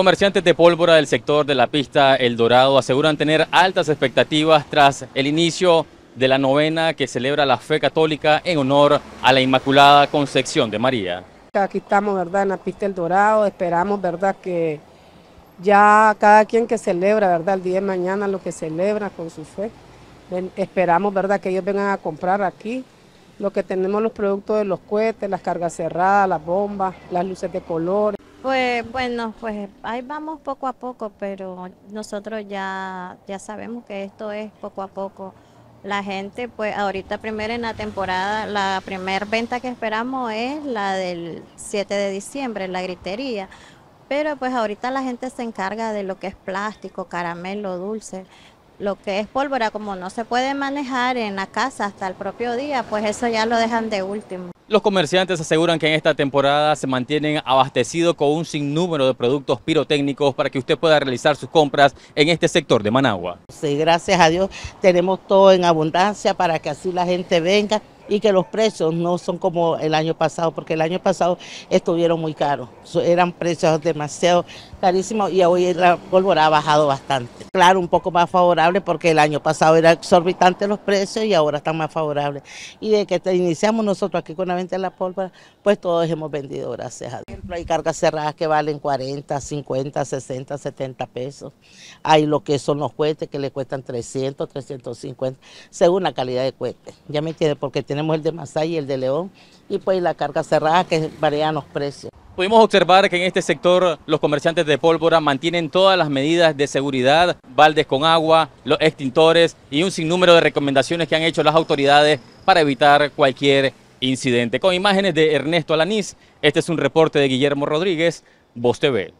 Comerciantes de pólvora del sector de la pista El Dorado aseguran tener altas expectativas tras el inicio de la novena que celebra la fe católica en honor a la Inmaculada Concepción de María. Aquí estamos, ¿verdad? En la pista El Dorado, esperamos, ¿verdad? Que ya cada quien que celebra, ¿verdad? El día de mañana lo que celebra con su fe. esperamos, ¿verdad? Que ellos vengan a comprar aquí lo que tenemos los productos de los cohetes, las cargas cerradas, las bombas, las luces de colores. Pues bueno, pues ahí vamos poco a poco, pero nosotros ya, ya sabemos que esto es poco a poco. La gente, pues ahorita primero en la temporada, la primera venta que esperamos es la del 7 de diciembre, la gritería. Pero pues ahorita la gente se encarga de lo que es plástico, caramelo, dulce lo que es pólvora, como no se puede manejar en la casa hasta el propio día, pues eso ya lo dejan de último. Los comerciantes aseguran que en esta temporada se mantienen abastecidos con un sinnúmero de productos pirotécnicos para que usted pueda realizar sus compras en este sector de Managua. Sí, gracias a Dios tenemos todo en abundancia para que así la gente venga y que los precios no son como el año pasado, porque el año pasado estuvieron muy caros, eran precios demasiado carísimos y hoy la pólvora ha bajado bastante. Claro, un poco más favorable porque el año pasado eran exorbitantes los precios y ahora están más favorables. Y de que iniciamos nosotros aquí con la venta de la pólvora, pues todos hemos vendido, gracias a Dios. Hay cargas cerradas que valen 40, 50, 60, 70 pesos. Hay lo que son los cohetes que le cuestan 300, 350, según la calidad de cuete. Ya me entiendes, porque tiene tenemos el de Masay y el de León, y pues la carga cerrada que varían los precios. Pudimos observar que en este sector los comerciantes de pólvora mantienen todas las medidas de seguridad, baldes con agua, los extintores y un sinnúmero de recomendaciones que han hecho las autoridades para evitar cualquier incidente. Con imágenes de Ernesto Alanís, este es un reporte de Guillermo Rodríguez, Voz TV.